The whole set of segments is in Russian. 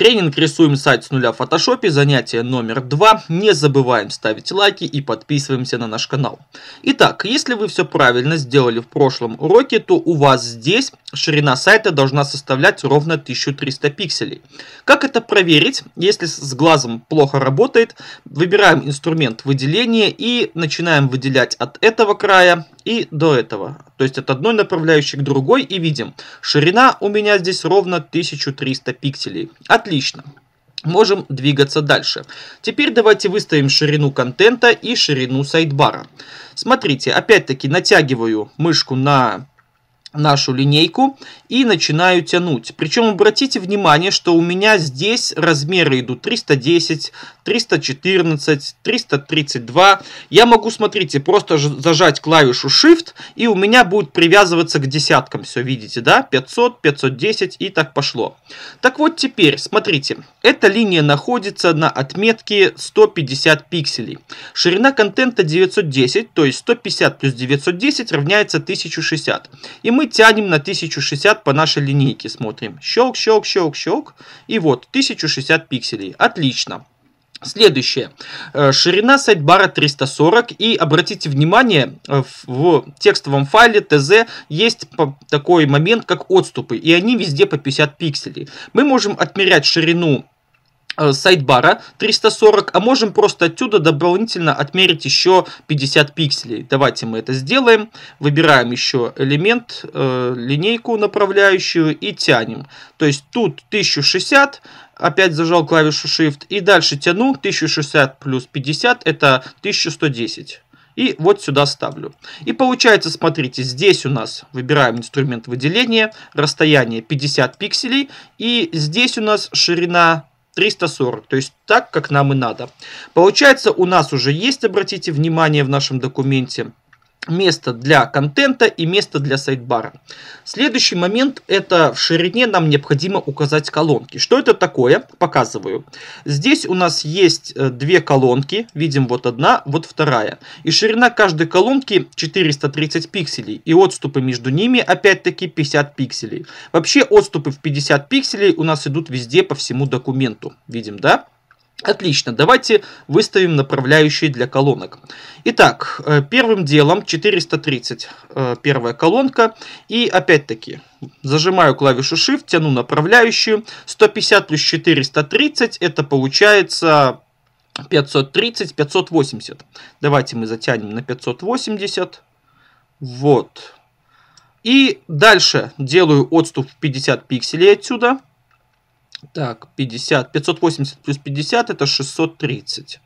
Тренинг «Рисуем сайт с нуля в фотошопе» занятие номер два. Не забываем ставить лайки и подписываемся на наш канал. Итак, если вы все правильно сделали в прошлом уроке, то у вас здесь ширина сайта должна составлять ровно 1300 пикселей. Как это проверить? Если с глазом плохо работает, выбираем инструмент выделения и начинаем выделять от этого края и до этого. То есть от одной направляющей к другой и видим, ширина у меня здесь ровно 1300 пикселей. Отлично. Можем двигаться дальше. Теперь давайте выставим ширину контента и ширину сайдбара. Смотрите, опять-таки натягиваю мышку на нашу линейку и начинаю тянуть. Причем обратите внимание, что у меня здесь размеры идут 310, 314, 332. Я могу, смотрите, просто зажать клавишу Shift, и у меня будет привязываться к десяткам. Все, видите, да? 500, 510 и так пошло. Так вот теперь, смотрите, эта линия находится на отметке 150 пикселей. Ширина контента 910, то есть 150 плюс 910 равняется 1060. И мы мы тянем на 1060 по нашей линейке, смотрим. Щелк, щелк, щелк, щелк. И вот, 1060 пикселей. Отлично. Следующее. Э, ширина сайдбара 340. И обратите внимание, э, в текстовом файле ТЗ есть такой момент, как отступы. И они везде по 50 пикселей. Мы можем отмерять ширину Э, сайдбара 340, а можем просто отсюда дополнительно отмерить еще 50 пикселей. Давайте мы это сделаем. Выбираем еще элемент, э, линейку направляющую и тянем. То есть тут 1060, опять зажал клавишу Shift и дальше тяну 1060 плюс 50 это 1110. И вот сюда ставлю. И получается, смотрите, здесь у нас выбираем инструмент выделения, расстояние 50 пикселей. И здесь у нас ширина 340, то есть так, как нам и надо. Получается, у нас уже есть, обратите внимание в нашем документе, место для контента и место для сайдбара. Следующий момент это в ширине нам необходимо указать колонки. Что это такое? Показываю. Здесь у нас есть э, две колонки. Видим вот одна, вот вторая. И ширина каждой колонки 430 пикселей. И отступы между ними опять-таки 50 пикселей. Вообще отступы в 50 пикселей у нас идут везде по всему документу. Видим, да? Отлично, давайте выставим направляющие для колонок. Итак, э, первым делом 430 э, первая колонка. И опять-таки, зажимаю клавишу Shift, тяну направляющую. 150 плюс 430, это получается 530, 580. Давайте мы затянем на 580. Вот. И дальше делаю отступ в 50 пикселей отсюда. Так, 50, 580 плюс 50 это 630.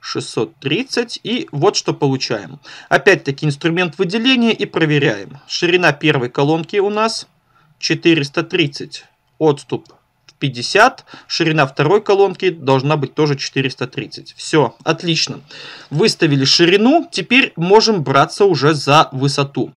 630. И вот что получаем. Опять-таки инструмент выделения и проверяем. Ширина первой колонки у нас 430. Отступ 50. Ширина второй колонки должна быть тоже 430. Все, отлично. Выставили ширину. Теперь можем браться уже за высоту.